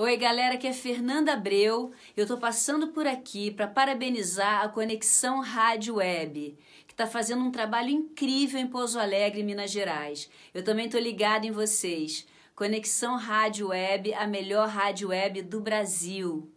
Oi, galera, aqui é Fernanda Abreu. Eu estou passando por aqui para parabenizar a Conexão Rádio Web, que está fazendo um trabalho incrível em Pouso Alegre, Minas Gerais. Eu também estou ligado em vocês. Conexão Rádio Web, a melhor rádio web do Brasil.